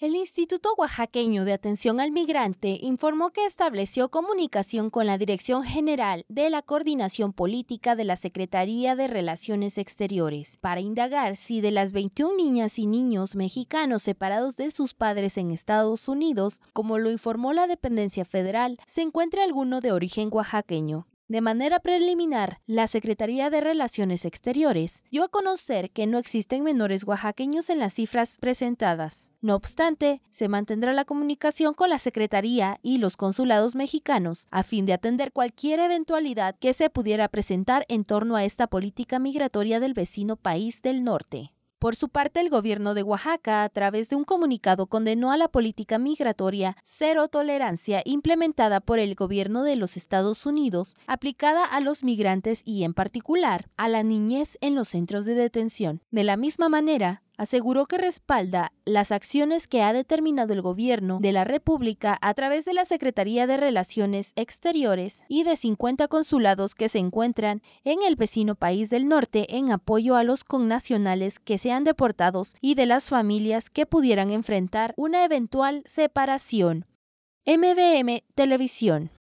El Instituto Oaxaqueño de Atención al Migrante informó que estableció comunicación con la Dirección General de la Coordinación Política de la Secretaría de Relaciones Exteriores para indagar si de las 21 niñas y niños mexicanos separados de sus padres en Estados Unidos, como lo informó la dependencia federal, se encuentra alguno de origen oaxaqueño. De manera preliminar, la Secretaría de Relaciones Exteriores dio a conocer que no existen menores oaxaqueños en las cifras presentadas. No obstante, se mantendrá la comunicación con la Secretaría y los consulados mexicanos a fin de atender cualquier eventualidad que se pudiera presentar en torno a esta política migratoria del vecino país del norte. Por su parte, el gobierno de Oaxaca, a través de un comunicado, condenó a la política migratoria cero tolerancia implementada por el gobierno de los Estados Unidos, aplicada a los migrantes y, en particular, a la niñez en los centros de detención. De la misma manera, aseguró que respalda las acciones que ha determinado el gobierno de la República a través de la Secretaría de Relaciones Exteriores y de 50 consulados que se encuentran en el vecino país del norte en apoyo a los connacionales que sean deportados y de las familias que pudieran enfrentar una eventual separación. MBM Televisión